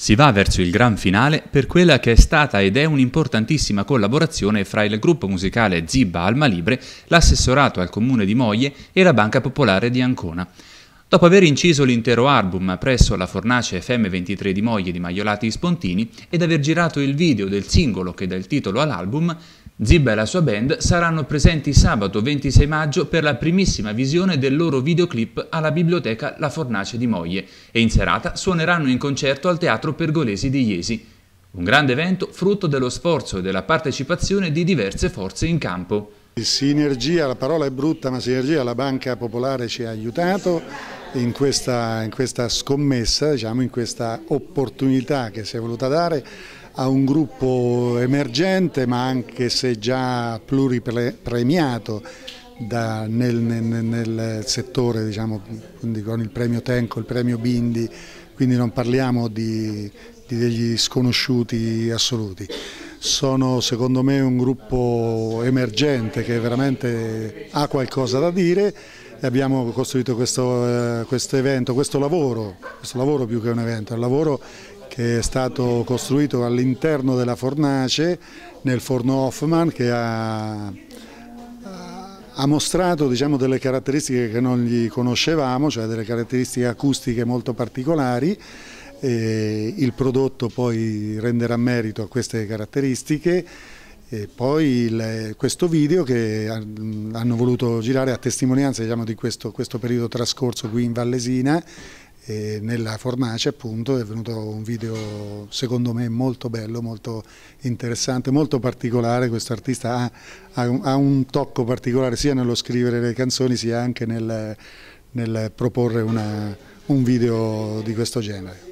Si va verso il gran finale per quella che è stata ed è un'importantissima collaborazione fra il gruppo musicale Zibba Alma Libre, l'assessorato al comune di Moglie e la Banca Popolare di Ancona. Dopo aver inciso l'intero album presso la Fornace FM23 di Moglie di Maiolati Spontini ed aver girato il video del singolo che dà il titolo all'album, Ziba e la sua band saranno presenti sabato 26 maggio per la primissima visione del loro videoclip alla biblioteca La Fornace di Moglie e in serata suoneranno in concerto al Teatro Pergolesi di Iesi. Un grande evento frutto dello sforzo e della partecipazione di diverse forze in campo. Sinergia, la parola è brutta, ma sinergia la Banca Popolare ci ha aiutato in questa, in questa scommessa, diciamo, in questa opportunità che si è voluta dare a un gruppo emergente ma anche se già pluripremiato da, nel, nel, nel, settore, diciamo, con il premio Tenco, il premio Bindi, quindi non parliamo di, di degli sconosciuti assoluti. Sono secondo me un gruppo emergente che veramente ha qualcosa da dire e abbiamo costruito questo, eh, questo evento, questo lavoro, questo lavoro più che un evento, è un lavoro che è stato costruito all'interno della fornace nel forno Hoffman che ha ha mostrato diciamo, delle caratteristiche che non gli conoscevamo, cioè delle caratteristiche acustiche molto particolari. il prodotto poi renderà merito a queste caratteristiche e poi le, questo video che hanno voluto girare a testimonianza diciamo, di questo, questo periodo trascorso qui in Vallesina e nella fornace appunto è venuto un video secondo me molto bello, molto interessante, molto particolare, questo artista ha, ha, ha un tocco particolare sia nello scrivere le canzoni sia anche nel, nel proporre una, un video di questo genere.